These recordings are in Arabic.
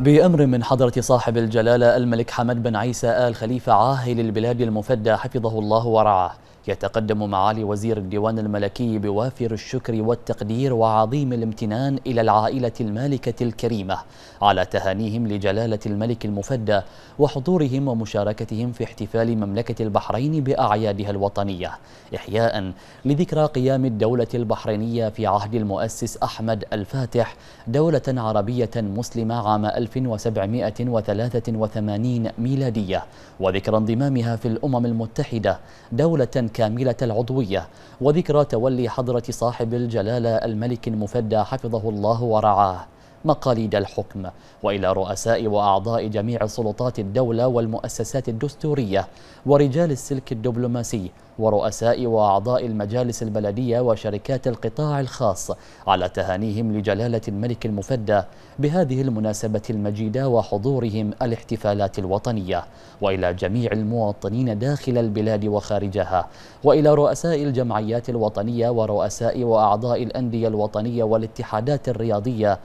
بأمر من حضرة صاحب الجلالة الملك حمد بن عيسى آل خليفة عاهل البلاد المفدى حفظه الله ورعاه يتقدم معالي وزير الديوان الملكي بوافر الشكر والتقدير وعظيم الامتنان إلى العائلة المالكة الكريمة على تهانيهم لجلالة الملك المفدى وحضورهم ومشاركتهم في احتفال مملكة البحرين بأعيادها الوطنية إحياء لذكرى قيام الدولة البحرينية في عهد المؤسس أحمد الفاتح دولة عربية مسلمة عام 1900 1783 ميلادية وذكرى انضمامها في الأمم المتحدة دولة كاملة العضوية وذكرى تولي حضرة صاحب الجلالة الملك المفدى حفظه الله ورعاه مقاليد الحكم وإلى رؤساء وأعضاء جميع سلطات الدولة والمؤسسات الدستورية ورجال السلك الدبلوماسي ورؤساء وأعضاء المجالس البلدية وشركات القطاع الخاص على تهانيهم لجلالة الملك المفدى بهذه المناسبة المجيدة وحضورهم الاحتفالات الوطنية وإلى جميع المواطنين داخل البلاد وخارجها وإلى رؤساء الجمعيات الوطنية ورؤساء وأعضاء الأندية الوطنية والاتحادات الرياضية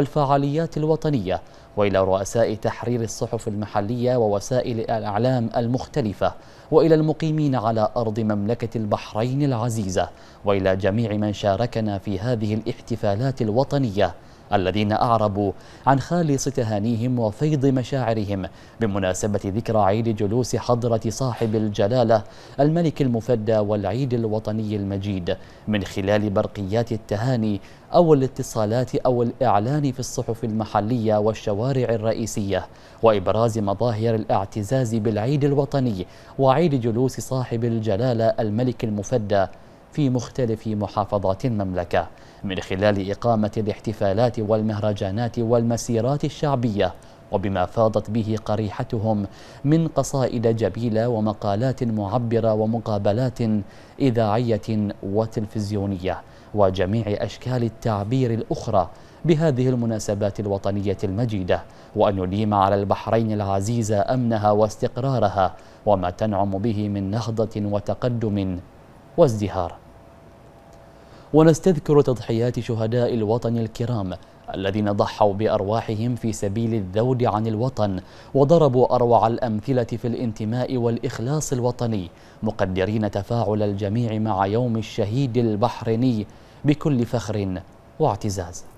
والفعاليات الوطنية وإلى رؤساء تحرير الصحف المحلية ووسائل الإعلام المختلفة وإلى المقيمين على أرض مملكة البحرين العزيزة وإلى جميع من شاركنا في هذه الاحتفالات الوطنية الذين أعربوا عن خالص تهانيهم وفيض مشاعرهم بمناسبة ذكرى عيد جلوس حضرة صاحب الجلالة الملك المفدى والعيد الوطني المجيد من خلال برقيات التهاني أو الاتصالات أو الإعلان في الصحف المحلية والشوارع الرئيسية وإبراز مظاهر الاعتزاز بالعيد الوطني وعيد جلوس صاحب الجلالة الملك المفدى في مختلف محافظات المملكة من خلال إقامة الاحتفالات والمهرجانات والمسيرات الشعبية وبما فاضت به قريحتهم من قصائد جميلة ومقالات معبرة ومقابلات إذاعية وتلفزيونية وجميع أشكال التعبير الأخرى بهذه المناسبات الوطنية المجيدة وأن يديم على البحرين العزيزة أمنها واستقرارها وما تنعم به من نهضة وتقدم وازدهاره ونستذكر تضحيات شهداء الوطن الكرام الذين ضحوا بأرواحهم في سبيل الذود عن الوطن وضربوا أروع الأمثلة في الانتماء والإخلاص الوطني مقدرين تفاعل الجميع مع يوم الشهيد البحريني بكل فخر واعتزاز